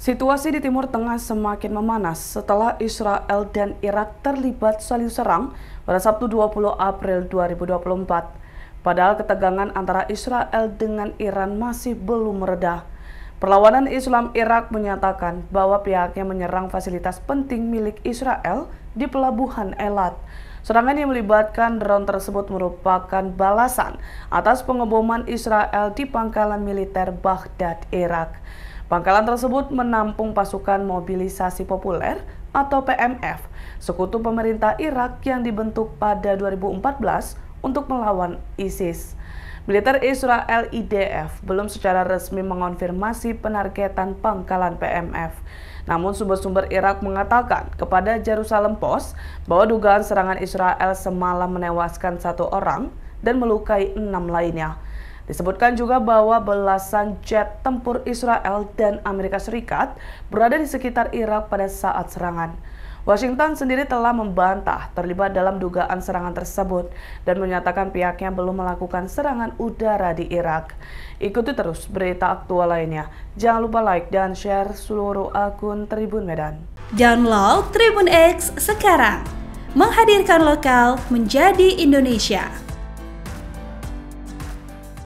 Situasi di Timur Tengah semakin memanas setelah Israel dan Irak terlibat saling serang pada Sabtu 20 April 2024. Padahal ketegangan antara Israel dengan Iran masih belum mereda. Perlawanan Islam Irak menyatakan bahwa pihaknya menyerang fasilitas penting milik Israel di pelabuhan Elat. Serangan yang melibatkan drone tersebut merupakan balasan atas pengeboman Israel di pangkalan militer Baghdad, Irak. Pangkalan tersebut menampung pasukan mobilisasi populer atau PMF, sekutu pemerintah Irak yang dibentuk pada 2014 untuk melawan ISIS. Militer Israel IDF belum secara resmi mengonfirmasi penargetan pangkalan PMF. Namun sumber-sumber Irak mengatakan kepada Jerusalem Post bahwa dugaan serangan Israel semalam menewaskan satu orang dan melukai enam lainnya. Disebutkan juga bahwa belasan jet tempur Israel dan Amerika Serikat berada di sekitar Irak pada saat serangan. Washington sendiri telah membantah terlibat dalam dugaan serangan tersebut dan menyatakan pihaknya belum melakukan serangan udara di Irak. Ikuti terus berita aktual lainnya. Jangan lupa like dan share seluruh akun Tribun Medan. Download Tribun X sekarang. Menghadirkan lokal menjadi Indonesia.